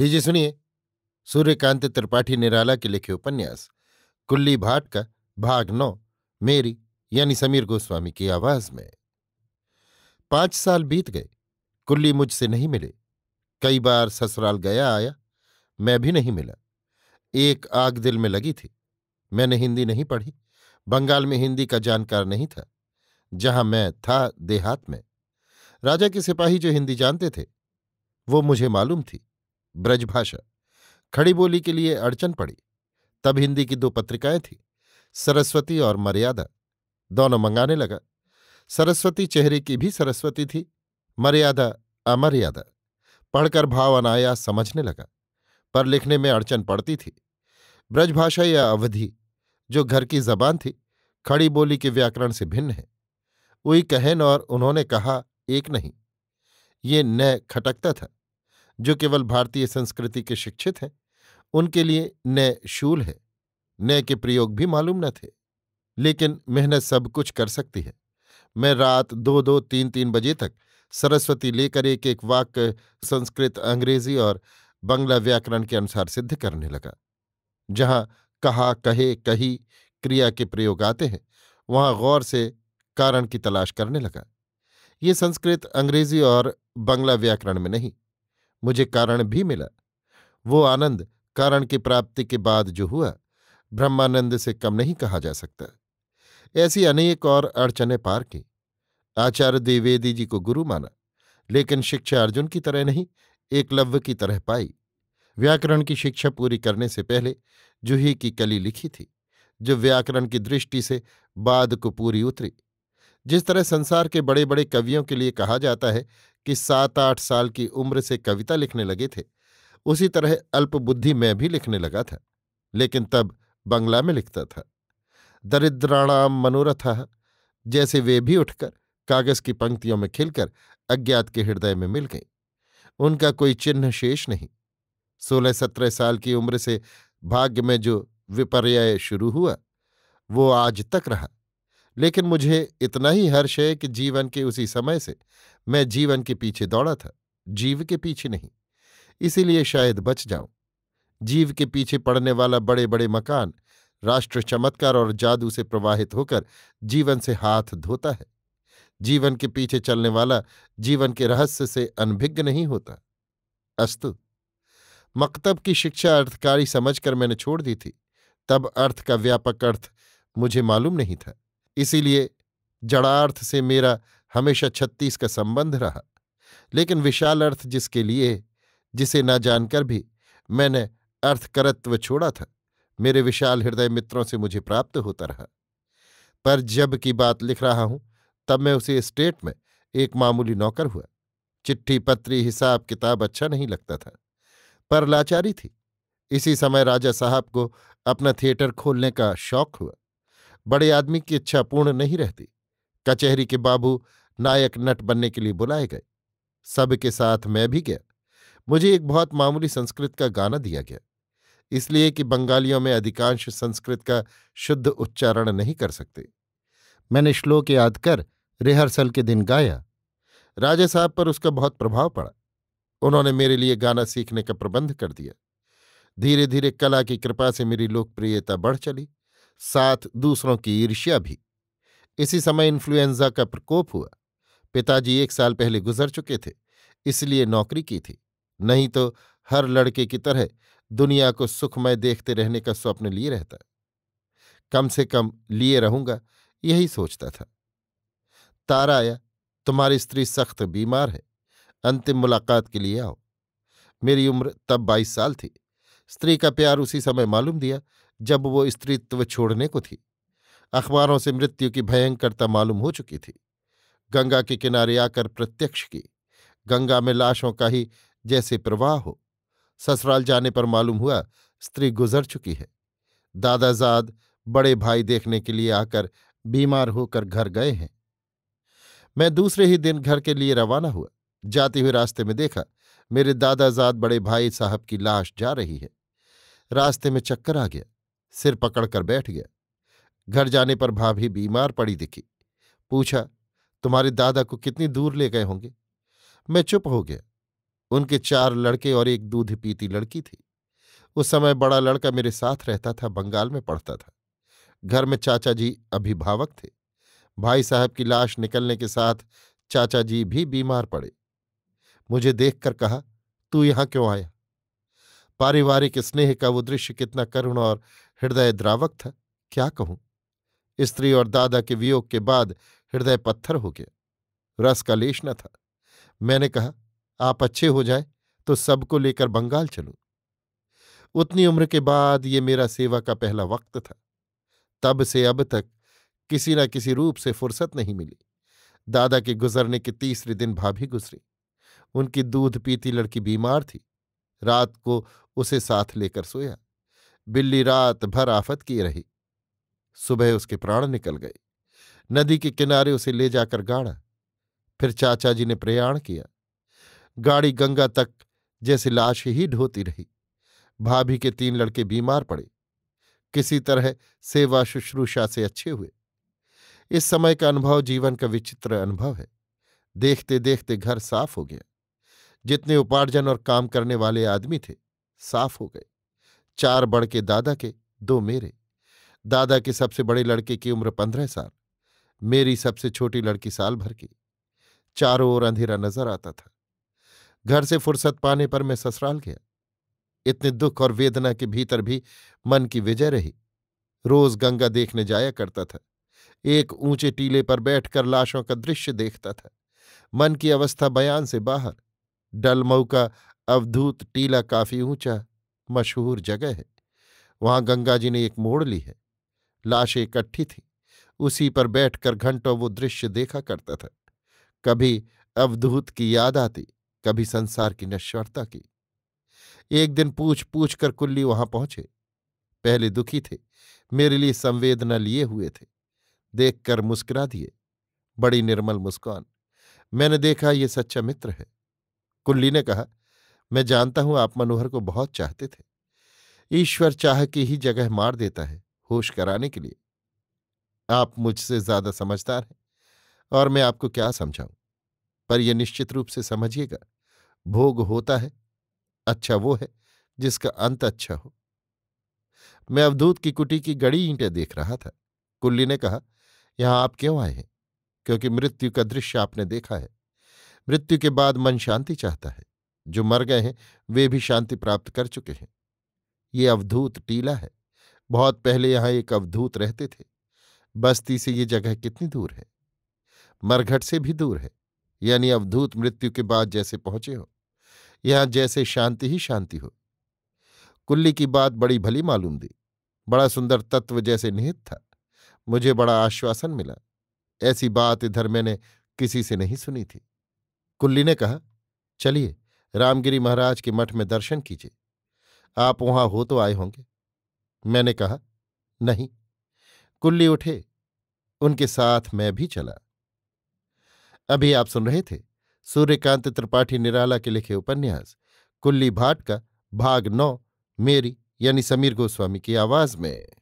लीजिए सुनिए सूर्यकांत त्रिपाठी निराला के लिखे उपन्यास कुल्ली भाट का भाग नौ मेरी यानी समीर गोस्वामी की आवाज में पांच साल बीत गए कुल्ली मुझसे नहीं मिले कई बार ससुराल गया आया मैं भी नहीं मिला एक आग दिल में लगी थी मैंने हिंदी नहीं पढ़ी बंगाल में हिंदी का जानकार नहीं था जहां मैं था देहात में राजा के सिपाही जो हिंदी जानते थे वो मुझे मालूम थी ब्रजभाषा खड़ी बोली के लिए अड़चन पड़ी तब हिंदी की दो पत्रिकाएं थीं सरस्वती और मर्यादा दोनों मंगाने लगा सरस्वती चेहरे की भी सरस्वती थी मर्यादा अमर्यादा पढ़कर भाव अनाया समझने लगा पर लिखने में अड़चन पड़ती थी ब्रजभाषा या अवधि जो घर की जबान थी खड़ी बोली के व्याकरण से भिन्न है वही कहन और उन्होंने कहा एक नहीं ये न खटकता था जो केवल भारतीय संस्कृति के शिक्षित हैं उनके लिए नय शूल है नय के प्रयोग भी मालूम न थे लेकिन मेहनत सब कुछ कर सकती है मैं रात दो दो तीन तीन बजे तक सरस्वती लेकर एक एक वाक्य संस्कृत अंग्रेजी और बंगला व्याकरण के अनुसार सिद्ध करने लगा जहाँ कहा कहे कही क्रिया के प्रयोग आते हैं वहाँ गौर से कारण की तलाश करने लगा ये संस्कृत अंग्रेजी और बंगला व्याकरण में नहीं मुझे कारण भी मिला वो आनंद कारण की प्राप्ति के बाद जो हुआ ब्रह्मानंद से कम नहीं कहा जा सकता ऐसी अनेक और अड़चने पार की आचार्य द्विवेदी जी को गुरु माना लेकिन शिक्षा अर्जुन की तरह नहीं एकलव्य की तरह पाई व्याकरण की शिक्षा पूरी करने से पहले जूही की कली लिखी थी जो व्याकरण की दृष्टि से बाद को पूरी उतरी जिस तरह संसार के बड़े बड़े कवियों के लिए कहा जाता है कि सात आठ साल की उम्र से कविता लिखने लगे थे उसी तरह अल्पबुद्धि मैं भी लिखने लगा था लेकिन तब बंगला में लिखता था दरिद्राणाम मनोरथ जैसे वे भी उठकर कागज की पंक्तियों में खिलकर अज्ञात के हृदय में मिल गई उनका कोई चिन्ह शेष नहीं सोलह सत्रह साल की उम्र से भाग्य में जो विपर्य शुरू हुआ वो आज तक रहा लेकिन मुझे इतना ही हर्ष है कि जीवन के उसी समय से मैं जीवन के पीछे दौड़ा था जीव के पीछे नहीं इसीलिए शायद बच जाऊं जीव के पीछे पड़ने वाला बड़े बड़े मकान राष्ट्र चमत्कार और जादू से प्रवाहित होकर जीवन से हाथ धोता है जीवन के पीछे चलने वाला जीवन के रहस्य से अनभिज्ञ नहीं होता अस्तु मकतब की शिक्षा अर्थकारी समझकर मैंने छोड़ दी थी तब अर्थ का व्यापक अर्थ मुझे मालूम नहीं था इसीलिए जड़ार्थ से मेरा हमेशा छत्तीस का संबंध रहा लेकिन विशाल अर्थ जिसके लिए जिसे ना जानकर भी मैंने अर्थकरत्व छोड़ा था मेरे विशाल हृदय मित्रों से मुझे प्राप्त होता रहा पर जब की बात लिख रहा हूं तब मैं उसे स्टेट में एक मामूली नौकर हुआ चिट्ठी पत्री हिसाब किताब अच्छा नहीं लगता था पर लाचारी थी इसी समय राजा साहब को अपना थिएटर खोलने का शौक हुआ बड़े आदमी की इच्छा पूर्ण नहीं रहती कचहरी के बाबू नायक नट बनने के लिए बुलाए गए सबके साथ मैं भी गया मुझे एक बहुत मामूली संस्कृत का गाना दिया गया इसलिए कि बंगालियों में अधिकांश संस्कृत का शुद्ध उच्चारण नहीं कर सकते मैंने श्लोक याद कर रिहर्सल के दिन गाया राजा साहब पर उसका बहुत प्रभाव पड़ा उन्होंने मेरे लिए गाना सीखने का प्रबंध कर दिया धीरे धीरे कला की कृपा से मेरी लोकप्रियता बढ़ चली साथ दूसरों की ईर्ष्या भी इसी समय इन्फ्लुएंजा का प्रकोप हुआ पिताजी एक साल पहले गुजर चुके थे इसलिए नौकरी की थी नहीं तो हर लड़के की तरह दुनिया को सुखमय देखते रहने का स्वप्न लिए रहता कम से कम लिए रहूंगा यही सोचता था तारा आया तुम्हारी स्त्री सख्त बीमार है अंतिम मुलाकात के लिए आओ मेरी उम्र तब बाईस साल थी स्त्री का प्यार उसी समय मालूम दिया जब वो स्त्रीत्व छोड़ने को थी अखबारों से मृत्यु की भयंकरता मालूम हो चुकी थी गंगा के किनारे आकर प्रत्यक्ष की गंगा में लाशों का ही जैसे प्रवाह हो ससुराल जाने पर मालूम हुआ स्त्री गुजर चुकी है दादाजाद बड़े भाई देखने के लिए आकर बीमार होकर घर गए हैं मैं दूसरे ही दिन घर के लिए रवाना हुआ जाते हुए रास्ते में देखा मेरे दादाजाद बड़े भाई साहब की लाश जा रही है रास्ते में चक्कर आ गया सिर पकड़कर बैठ गया घर जाने पर भाभी बीमार पड़ी दिखी पूछा तुम्हारे दादा को कितनी दूर ले गए होंगे मैं चुप हो गया उनके चार लड़के और एक दूध पीती लड़की थी उस समय बड़ा लड़का मेरे साथ रहता था बंगाल में पढ़ता था घर में चाचा जी अभिभावक थे भाई साहब की लाश निकलने के साथ चाचा जी भी बीमार पड़े मुझे देखकर कहा तू यहां क्यों आया पारिवारिक स्नेह का वो दृश्य कितना करुण और हृदय द्रावक था क्या कहूं स्त्री और दादा के वियोग के बाद हृदय पत्थर हो गया रस का लेश न था मैंने कहा आप अच्छे हो जाए तो सबको लेकर बंगाल चलूं उतनी उम्र के बाद ये मेरा सेवा का पहला वक्त था तब से अब तक किसी न किसी रूप से फुर्सत नहीं मिली दादा के गुजरने के तीसरे दिन भाभी गुजरी उनकी दूध पीती लड़की बीमार थी रात को उसे साथ लेकर सोया बिल्ली रात भर आफत की रही सुबह उसके प्राण निकल गए नदी के किनारे उसे ले जाकर गाड़ा फिर चाचा जी ने प्रयाण किया गाड़ी गंगा तक जैसे लाश ही ढोती रही भाभी के तीन लड़के बीमार पड़े किसी तरह सेवा शुश्रूषा से अच्छे हुए इस समय का अनुभव जीवन का विचित्र अनुभव है देखते देखते घर साफ हो गया जितने उपार्जन और काम करने वाले आदमी थे साफ हो गए चार बड़के दादा के दो मेरे दादा के सबसे बड़े लड़के की उम्र पंद्रह साल मेरी सबसे छोटी लड़की साल भर की चारों ओर अंधेरा नजर आता था घर से फुर्सत पाने पर मैं ससुराल गया इतने दुख और वेदना के भीतर भी मन की विजय रही रोज गंगा देखने जाया करता था एक ऊंचे टीले पर बैठकर लाशों का दृश्य देखता था मन की अवस्था बयान से बाहर डलमऊ का अवधूत टीला काफी ऊंचा मशहूर जगह है वहां गंगा जी ने एक मोड़ ली है लाशें इकट्ठी थी उसी पर बैठकर घंटों वो दृश्य देखा करता था कभी अवधूत की याद आती कभी संसार की नश्वरता की एक दिन पूछ पूछ कर कुल्ली वहां पहुंचे पहले दुखी थे मेरे लिए संवेदना लिए हुए थे देखकर मुस्कुरा दिए बड़ी निर्मल मुस्कान मैंने देखा ये सच्चा मित्र है कुल्ली ने कहा मैं जानता हूं आप मनोहर को बहुत चाहते थे ईश्वर चाह की ही जगह मार देता है होश कराने के लिए आप मुझसे ज्यादा समझदार हैं और मैं आपको क्या समझाऊं पर यह निश्चित रूप से समझिएगा भोग होता है अच्छा वो है जिसका अंत अच्छा हो मैं अवधूत की कुटी की गड़ी ईंटें देख रहा था कुल्ली ने कहा यहां आप क्यों आए हैं क्योंकि मृत्यु का दृश्य आपने देखा है मृत्यु के बाद मन शांति चाहता है जो मर गए हैं वे भी शांति प्राप्त कर चुके हैं ये अवधूत टीला है बहुत पहले यहाँ एक अवधूत रहते थे बस्ती से ये जगह कितनी दूर है मरघट से भी दूर है यानी अवधूत मृत्यु के बाद जैसे पहुंचे हो यहां जैसे शांति ही शांति हो कुल्ली की बात बड़ी भली मालूम दी बड़ा सुंदर तत्व जैसे निहित था मुझे बड़ा आश्वासन मिला ऐसी बात इधर मैंने किसी से नहीं सुनी थी कुल्ली ने कहा चलिए रामगिरी महाराज के मठ में दर्शन कीजिए आप वहां हो तो आए होंगे मैंने कहा नहीं कुल्ली उठे उनके साथ मैं भी चला अभी आप सुन रहे थे सूर्यकांत त्रिपाठी निराला के लिखे उपन्यास कुल्ली भाट का भाग नौ मेरी यानी समीर गोस्वामी की आवाज में